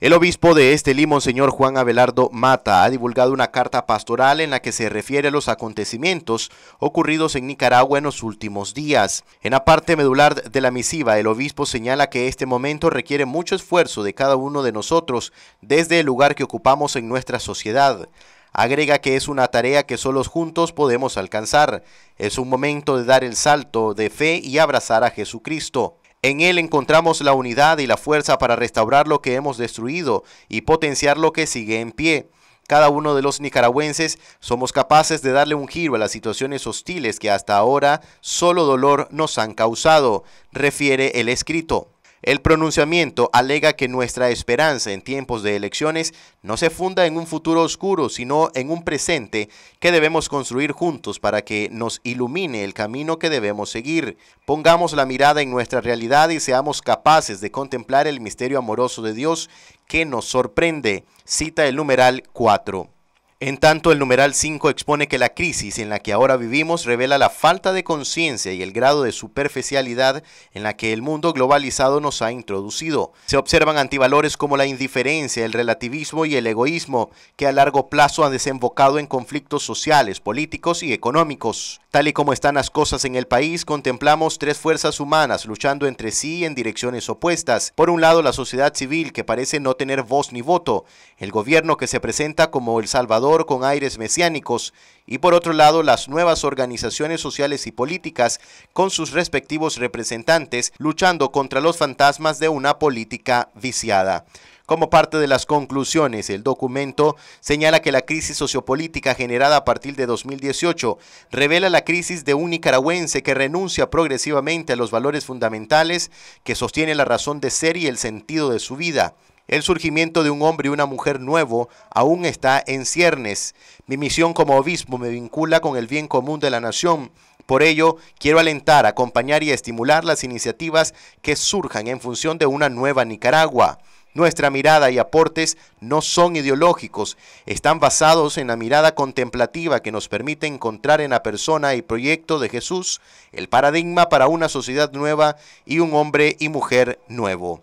El obispo de este Limón, señor Juan Abelardo Mata, ha divulgado una carta pastoral en la que se refiere a los acontecimientos ocurridos en Nicaragua en los últimos días. En la parte medular de la misiva, el obispo señala que este momento requiere mucho esfuerzo de cada uno de nosotros desde el lugar que ocupamos en nuestra sociedad. Agrega que es una tarea que solos juntos podemos alcanzar. Es un momento de dar el salto de fe y abrazar a Jesucristo. En él encontramos la unidad y la fuerza para restaurar lo que hemos destruido y potenciar lo que sigue en pie. Cada uno de los nicaragüenses somos capaces de darle un giro a las situaciones hostiles que hasta ahora solo dolor nos han causado, refiere el escrito. El pronunciamiento alega que nuestra esperanza en tiempos de elecciones no se funda en un futuro oscuro, sino en un presente que debemos construir juntos para que nos ilumine el camino que debemos seguir. Pongamos la mirada en nuestra realidad y seamos capaces de contemplar el misterio amoroso de Dios que nos sorprende. Cita el numeral 4. En tanto, el numeral 5 expone que la crisis en la que ahora vivimos revela la falta de conciencia y el grado de superficialidad en la que el mundo globalizado nos ha introducido. Se observan antivalores como la indiferencia, el relativismo y el egoísmo, que a largo plazo han desembocado en conflictos sociales, políticos y económicos. Tal y como están las cosas en el país, contemplamos tres fuerzas humanas luchando entre sí en direcciones opuestas. Por un lado, la sociedad civil, que parece no tener voz ni voto, el gobierno que se presenta como El Salvador, con aires mesiánicos y por otro lado las nuevas organizaciones sociales y políticas con sus respectivos representantes luchando contra los fantasmas de una política viciada. Como parte de las conclusiones, el documento señala que la crisis sociopolítica generada a partir de 2018 revela la crisis de un nicaragüense que renuncia progresivamente a los valores fundamentales que sostiene la razón de ser y el sentido de su vida. El surgimiento de un hombre y una mujer nuevo aún está en ciernes. Mi misión como obispo me vincula con el bien común de la nación. Por ello, quiero alentar, acompañar y estimular las iniciativas que surjan en función de una nueva Nicaragua. Nuestra mirada y aportes no son ideológicos, están basados en la mirada contemplativa que nos permite encontrar en la persona y proyecto de Jesús el paradigma para una sociedad nueva y un hombre y mujer nuevo.